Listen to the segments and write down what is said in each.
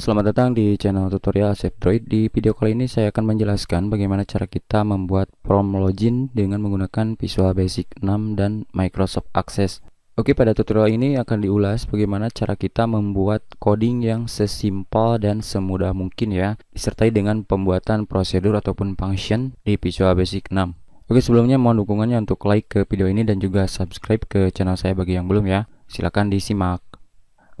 selamat datang di channel tutorial Asep Droid. Di video kali ini saya akan menjelaskan bagaimana cara kita membuat prom login dengan menggunakan Visual Basic 6 dan Microsoft Access. Oke, pada tutorial ini akan diulas bagaimana cara kita membuat coding yang sesimpel dan semudah mungkin ya, disertai dengan pembuatan prosedur ataupun function di Visual Basic 6. Oke, sebelumnya mohon dukungannya untuk like ke video ini dan juga subscribe ke channel saya bagi yang belum ya. Silahkan disimak.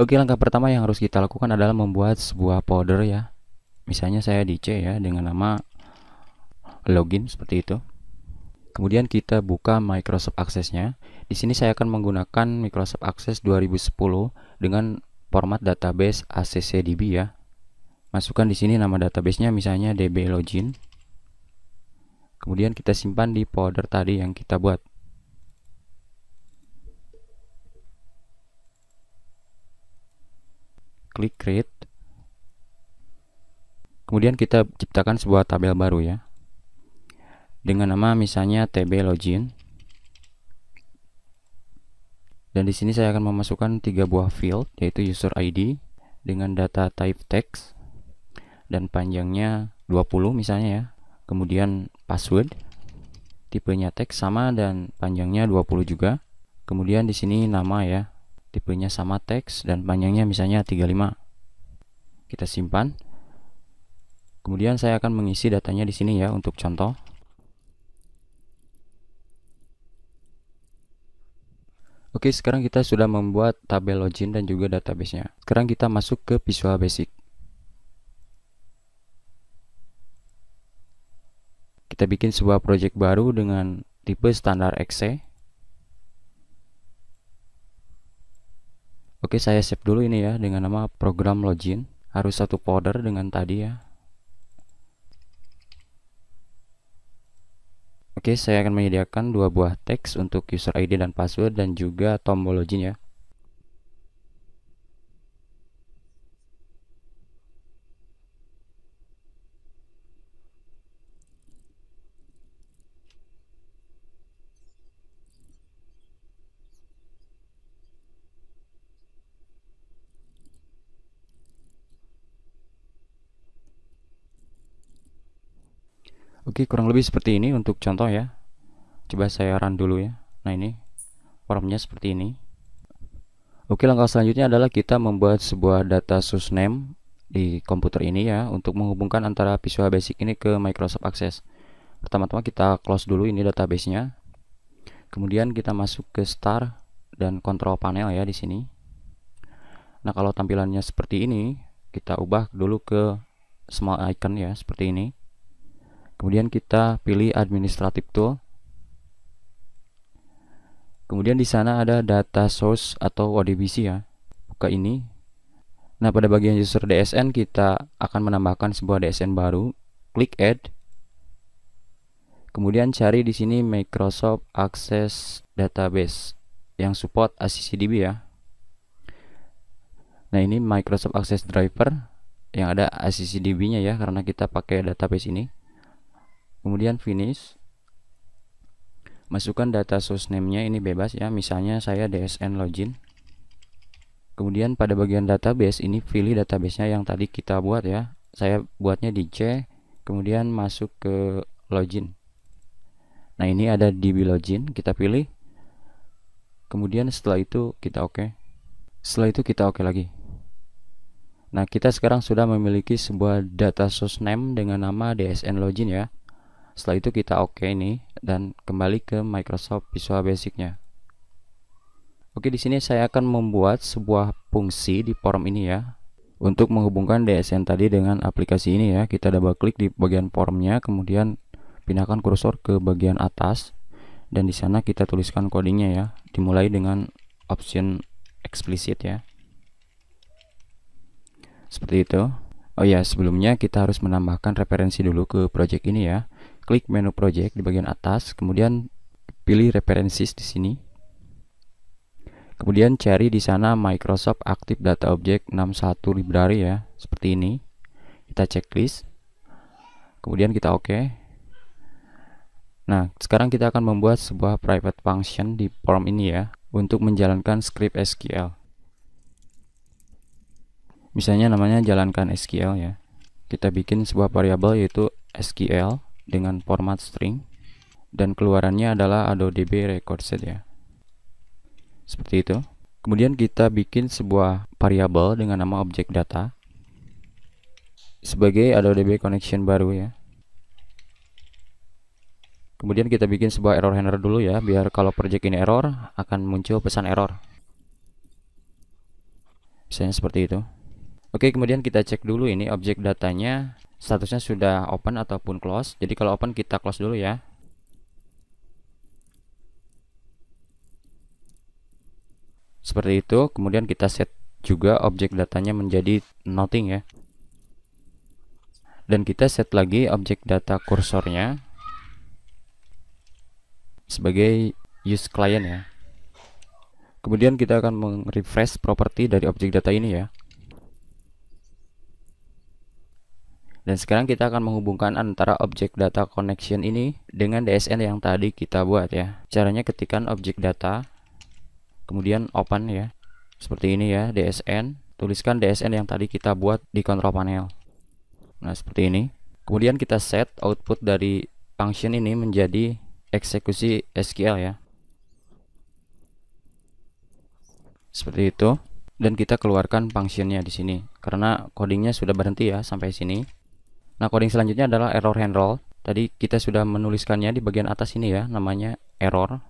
Oke, langkah pertama yang harus kita lakukan adalah membuat sebuah folder ya. Misalnya saya di C ya dengan nama login seperti itu. Kemudian kita buka Microsoft Access-nya. Di sini saya akan menggunakan Microsoft Access 2010 dengan format database ACCDB ya. Masukkan di sini nama databasenya misalnya db login. Kemudian kita simpan di folder tadi yang kita buat. klik create. Kemudian kita ciptakan sebuah tabel baru ya. Dengan nama misalnya TB login. Dan di sini saya akan memasukkan tiga buah field yaitu user ID dengan data type text dan panjangnya 20 misalnya ya. Kemudian password tipenya teks sama dan panjangnya 20 juga. Kemudian di sini nama ya tipenya sama teks dan panjangnya misalnya 35 kita simpan kemudian saya akan mengisi datanya di sini ya untuk contoh Oke sekarang kita sudah membuat tabel login dan juga databasenya sekarang kita masuk ke Visual Basic kita bikin sebuah project baru dengan tipe standar exe Oke, saya save dulu ini ya dengan nama program login. Harus satu folder dengan tadi ya. Oke, saya akan menyediakan dua buah teks untuk user ID dan password dan juga tombol login ya. Oke, kurang lebih seperti ini untuk contoh ya. Coba saya run dulu ya. Nah, ini formnya seperti ini. Oke, langkah selanjutnya adalah kita membuat sebuah data name di komputer ini ya untuk menghubungkan antara Visual Basic ini ke Microsoft Access. Pertama-tama kita close dulu ini database-nya. Kemudian kita masuk ke start dan control panel ya di sini. Nah, kalau tampilannya seperti ini, kita ubah dulu ke small icon ya seperti ini. Kemudian kita pilih administrative tool. Kemudian di sana ada data source atau ODBC ya. Buka ini. Nah, pada bagian user DSN kita akan menambahkan sebuah DSN baru. Klik add. Kemudian cari di sini Microsoft Access Database yang support ACCDB ya. Nah, ini Microsoft Access Driver yang ada ACCDB-nya ya karena kita pakai database ini kemudian finish masukkan data source name-nya ini bebas ya misalnya saya dsn login kemudian pada bagian database ini pilih databasenya yang tadi kita buat ya saya buatnya di C kemudian masuk ke login nah ini ada db login kita pilih kemudian setelah itu kita oke okay. setelah itu kita oke okay lagi nah kita sekarang sudah memiliki sebuah data source name dengan nama dsn login ya setelah itu kita oke okay nih dan kembali ke Microsoft Visual Basic-nya oke di sini saya akan membuat sebuah fungsi di forum ini ya untuk menghubungkan DSN tadi dengan aplikasi ini ya kita double klik di bagian formnya kemudian pindahkan kursor ke bagian atas dan di sana kita tuliskan codingnya ya dimulai dengan option explicit ya seperti itu oh ya sebelumnya kita harus menambahkan referensi dulu ke project ini ya klik menu project di bagian atas, kemudian pilih references di sini. Kemudian cari di sana Microsoft Active Data Object 61 Library ya, seperti ini. Kita checklist. Kemudian kita oke. Okay. Nah, sekarang kita akan membuat sebuah private function di form ini ya, untuk menjalankan script SQL. Misalnya namanya jalankan SQL ya. Kita bikin sebuah variabel yaitu SQL dengan format string dan keluarannya adalah AdoDB record set ya. Seperti itu. Kemudian kita bikin sebuah variabel dengan nama objek data sebagai AdoDB connection baru ya. Kemudian kita bikin sebuah error handler dulu ya, biar kalau project ini error akan muncul pesan error. Misalnya seperti itu. Oke, kemudian kita cek dulu ini objek datanya statusnya sudah open ataupun close. Jadi kalau open kita close dulu ya. Seperti itu, kemudian kita set juga objek datanya menjadi nothing ya. Dan kita set lagi objek data kursornya sebagai use client ya. Kemudian kita akan meng-refresh properti dari objek data ini ya. Dan sekarang kita akan menghubungkan antara objek data connection ini dengan DSN yang tadi kita buat ya. Caranya ketikan objek data, kemudian open ya. Seperti ini ya, DSN. Tuliskan DSN yang tadi kita buat di control panel. Nah, seperti ini. Kemudian kita set output dari function ini menjadi eksekusi SQL ya. Seperti itu. Dan kita keluarkan functionnya di sini. Karena codingnya sudah berhenti ya sampai sini. Nah, coding selanjutnya adalah error handle. Tadi kita sudah menuliskannya di bagian atas ini ya, namanya error.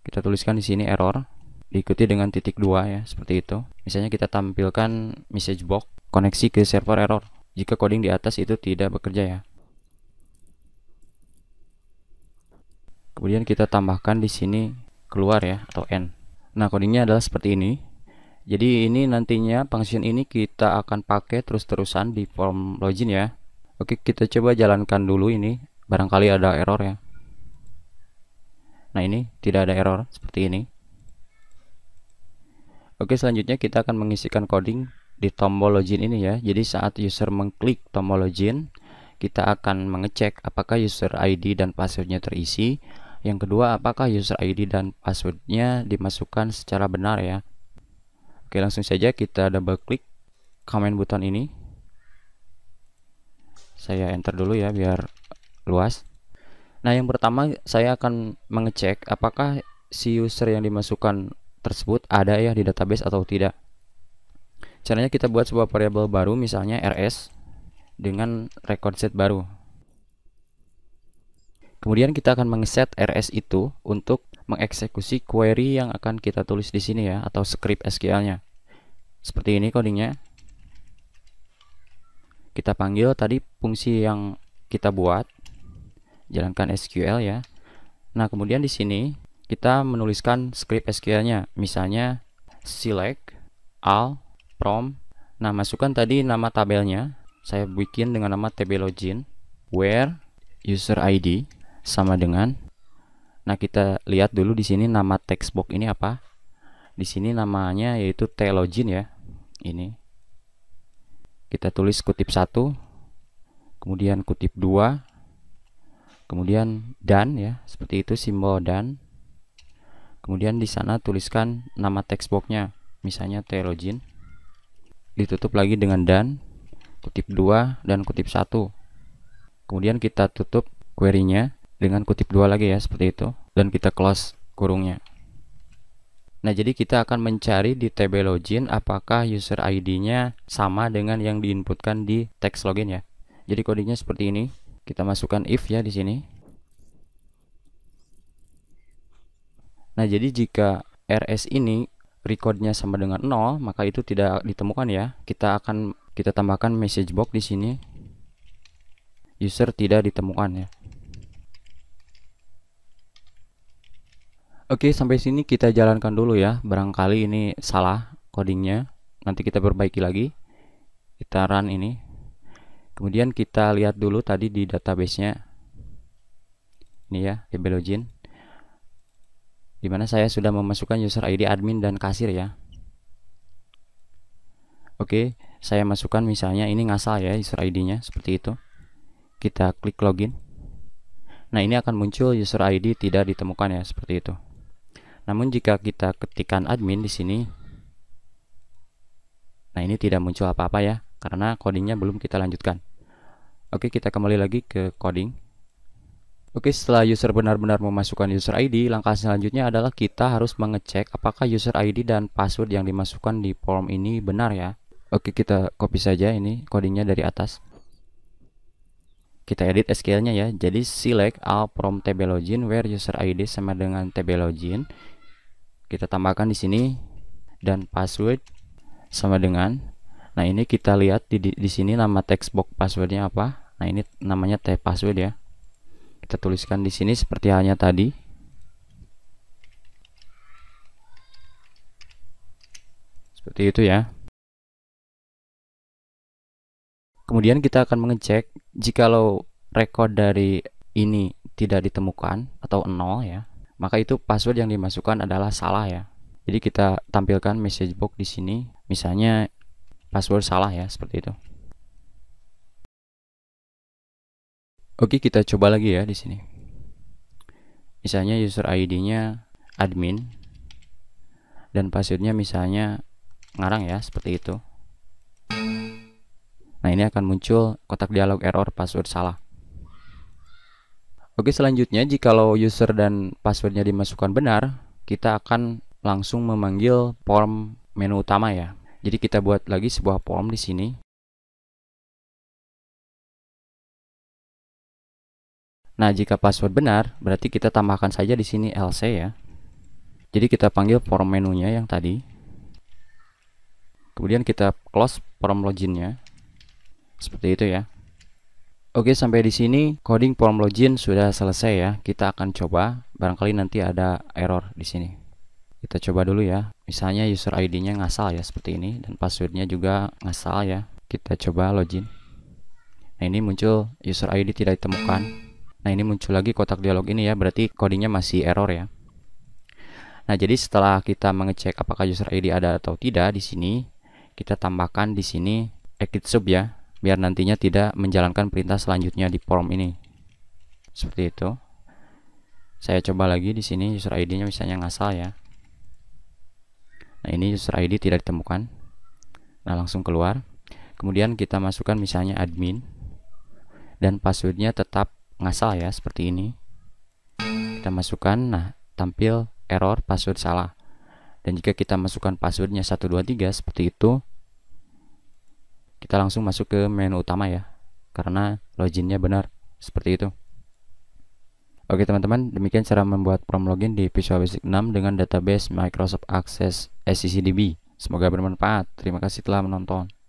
Kita tuliskan di sini error, diikuti dengan titik dua ya, seperti itu. Misalnya kita tampilkan message box koneksi ke server error. Jika coding di atas itu tidak bekerja ya. Kemudian kita tambahkan di sini keluar ya atau n. Nah, codingnya adalah seperti ini. Jadi ini nantinya function ini kita akan pakai terus-terusan di form login ya. Oke, kita coba jalankan dulu ini. Barangkali ada error ya. Nah, ini tidak ada error seperti ini. Oke, selanjutnya kita akan mengisikan coding di tombol login ini ya. Jadi saat user mengklik tombol login, kita akan mengecek apakah user ID dan passwordnya terisi. Yang kedua, apakah user ID dan passwordnya dimasukkan secara benar ya. Oke langsung saja kita double klik comment button ini saya enter dulu ya biar luas nah yang pertama saya akan mengecek apakah si user yang dimasukkan tersebut ada ya di database atau tidak caranya kita buat sebuah variabel baru misalnya rs dengan record set baru Kemudian kita akan mengeset RS itu untuk mengeksekusi query yang akan kita tulis di sini ya atau script SQL-nya. Seperti ini codingnya. Kita panggil tadi fungsi yang kita buat jalankan SQL ya. Nah, kemudian di sini kita menuliskan script SQL-nya. Misalnya select all from. Nah, masukkan tadi nama tabelnya. Saya bikin dengan nama tabelogin where user ID sama dengan nah kita lihat dulu di sini nama textbox ini apa di sini namanya yaitu teologin ya ini kita tulis kutip satu kemudian kutip dua kemudian dan ya seperti itu simbol dan kemudian di sana tuliskan nama textboxnya, misalnya teologin, ditutup lagi dengan dan kutip dua dan kutip satu kemudian kita tutup querynya. nya dengan kutip dua lagi ya seperti itu dan kita close kurungnya Nah, jadi kita akan mencari di TB login apakah user ID-nya sama dengan yang diinputkan di text login ya. Jadi kodenya seperti ini. Kita masukkan if ya di sini. Nah, jadi jika RS ini recordnya sama dengan 0, maka itu tidak ditemukan ya. Kita akan kita tambahkan message box di sini. User tidak ditemukan ya. Oke, sampai sini kita jalankan dulu ya. Barangkali ini salah codingnya. Nanti kita perbaiki lagi. Kita run ini. Kemudian kita lihat dulu tadi di databasenya. Ini ya, di login, Dimana saya sudah memasukkan user ID admin dan kasir ya. Oke, saya masukkan misalnya ini ngasal ya user ID-nya seperti itu. Kita klik login. Nah, ini akan muncul user ID tidak ditemukan ya seperti itu. Namun jika kita ketikkan admin di sini, nah ini tidak muncul apa-apa ya, karena codingnya belum kita lanjutkan. Oke, kita kembali lagi ke coding. Oke, setelah user benar-benar memasukkan user ID, langkah selanjutnya adalah kita harus mengecek apakah user ID dan password yang dimasukkan di form ini benar ya. Oke, kita copy saja ini codingnya dari atas. Kita edit SQL-nya ya. Jadi select all from table login where user ID sama dengan table login kita tambahkan di sini dan password sama dengan nah ini kita lihat di, di, sini nama text box passwordnya apa nah ini namanya t password ya kita tuliskan di sini seperti halnya tadi seperti itu ya kemudian kita akan mengecek jika lo record dari ini tidak ditemukan atau nol ya maka itu password yang dimasukkan adalah salah ya. Jadi kita tampilkan message box di sini, misalnya password salah ya, seperti itu. Oke, kita coba lagi ya di sini. Misalnya user ID-nya admin dan passwordnya misalnya ngarang ya, seperti itu. Nah, ini akan muncul kotak dialog error password salah. Oke selanjutnya jikalau user dan passwordnya dimasukkan benar, kita akan langsung memanggil form menu utama ya. Jadi kita buat lagi sebuah form di sini. Nah, jika password benar, berarti kita tambahkan saja di sini LC ya. Jadi kita panggil form menunya yang tadi. Kemudian kita close form loginnya. Seperti itu ya. Oke, sampai di sini coding form login sudah selesai ya. Kita akan coba, barangkali nanti ada error di sini. Kita coba dulu ya. Misalnya user ID-nya ngasal ya seperti ini dan passwordnya juga ngasal ya. Kita coba login. Nah, ini muncul user ID tidak ditemukan. Nah, ini muncul lagi kotak dialog ini ya, berarti codingnya masih error ya. Nah, jadi setelah kita mengecek apakah user ID ada atau tidak di sini, kita tambahkan di sini exit sub ya biar nantinya tidak menjalankan perintah selanjutnya di form ini seperti itu saya coba lagi di sini user ID nya misalnya ngasal ya nah ini user ID tidak ditemukan nah langsung keluar kemudian kita masukkan misalnya admin dan passwordnya tetap ngasal ya seperti ini kita masukkan nah tampil error password salah dan jika kita masukkan passwordnya 123 seperti itu kita langsung masuk ke menu utama ya karena loginnya benar seperti itu Oke teman-teman, demikian cara membuat prom login di Visual Basic 6 dengan database Microsoft Access SCCDB. Semoga bermanfaat. Terima kasih telah menonton.